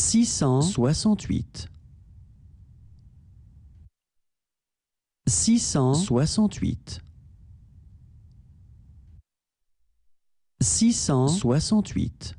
six cent soixante-huit, six cent soixante-huit, six cent soixante-huit.